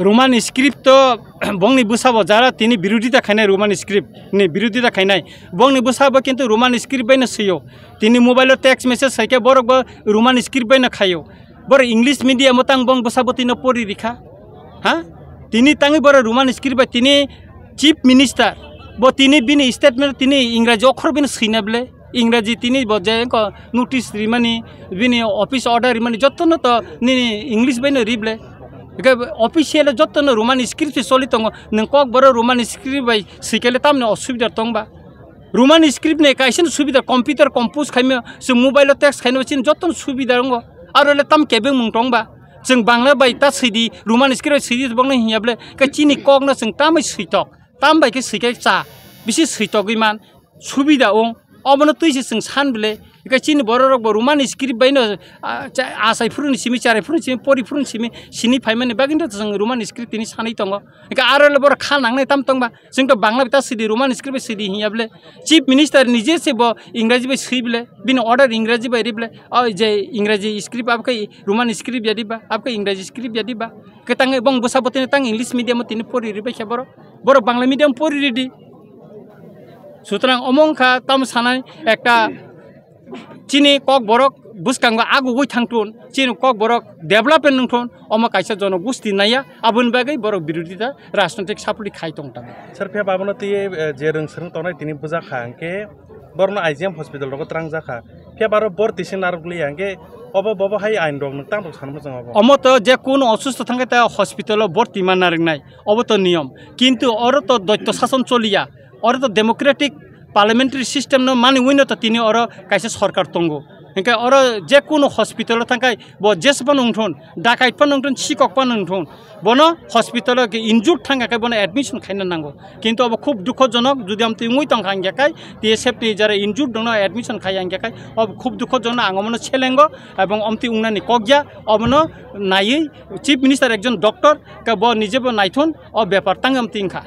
Roman script त बङ्गी बुझा जाने विरोधित खाने रोमान स्क्रिप्ट नि विरोोधिता खै नै बङ्गी बुझा कि रोमान स्क्रिप्ट बै नै तिनी मोबाइल टेक्स्ट मेसेज सयकै बर रोमान स्क्रिप्ट बै खायो बर इङ्ग्लिस मिडिया मताङ बङ बुस तिनी परिरीक्षा हा तिनी ताङै बर रोमान स्क्रिप्ट तिनी चिफ तिनी बिनी स्टेटमेन्ट तिनी इङ्ग्राजी अखर पनि तिनी इङराजी नोटिस रिमानी बिनी अफिस अर्डारि त नि इङ्ग्लिस बै रिब्ले अफिसियाल जतनो रुमान स्क्रिप्ट सलितंग नोंकोक बर रुमान स्क्रिप्ट बाय सिकेले तामने असुबिदा तंबा रुमान स्क्रिप्ट ने काइसन सुबिदा कम्प्युटर कम्पोज खाइमे जों मोबाइलाव टेक्स्ट खाइनो जों जतन सुबिदा दंग आरो ले ताम केबे मुं तंबा जों बांला बाय ता सैदि रुमान स्क्रिप्ट सैदि बंनो हियाबले का चिनि कोकनो जों तामै सैतक ताम बायके सिके चा बिसि सैतक इमान सुबिदा ओं अबनो तुइसे जों सानबले बेखौ चिनि बर' रग बरु मानि स्क्रिप्ट बायनो आसाय फुरुनि सिमि चाराय फुरुनि सिमि परि फुरुनि सिमि सिनि फायमानि बा खिन्थु जों रुमानि स्क्रिप्ट दिनै सानै दङ बेखौ आरो बर' खानांनाय ताम दंबा जोंथ' बांला बिथा सिदि रुमानि स्क्रिप्ट सिदि हियाबले চিফ মিনিস্টার নিজে সে ইংরাজি বাই সিবলে বিন অর্ডার ইংরাজি বাই রিবলে যে ইংরাজি স্ক্রিপ্ট আপকে রুমান স্ক্রিপ্ট যাদিবা আপকে ইংরাজি স্ক্রিপ্ট যাদিবা কে তাঙ্গে বং বসাবতে তাং ইংলিশ মিডিয়াম তিনি পড়ি রিবাই খেবর বড় বাংলা মিডিয়াম পড়ি রেডি সুতরাং অমংখা তাম সানাই একটা চিনি কক বরক বুসকাঙ্গ আগু goi thangtun chini Kokborok development nungthon oma kaisa jono gusti naya abun bagai borok birodhita রাজনৈতিক সাপলি খাই টংটা স্যার ফে বাবনা যে রং সরং তনাই তিনি বুঝা খাঙ্কে বর্ণ আইজিএম হসপিটাল রক ত্রাং জাখা ফে বারো বর তিসে নারগুলি আঙ্কে অব বব হাই আইন রং নং তাং সানম জং অব অমত যে কোন অসুস্থ থাকে তা হসপিটাল ভর্তি মানার নাই অবত নিয়ম কিন্তু অরত দৈত্য শাসন চলিয়া অরত ডেমোক্রেটিক পার্লামেন্টারি সিস্টেম নো মানে উইনো তো তিনি অর কাইসে সরকার তঙ্গ हिंका और जे कोनो हॉस्पिटल थांकाय ब जेस पण उंठोन डाकायत पण उंठोन शिकक पण उंठोन बन हॉस्पिटल के इंजुर थांगाकाय बन एडमिशन खायना नांगो किंतु अब खूब दुखजनक जुदि हम तुई तंग हांगियाकाय ती सेफ्टी जारे इंजुर दङ एडमिशन खाय हांगियाकाय अब खूब दुखजनक आङमन छेलेंग এবং অমতি উংনানি কগিয়া অবন নাইয়ে চিফ মিনিস্টার একজন ডক্টর ব নিজে ব নাইথন অ ব্যাপার তাং অমতি ইংখা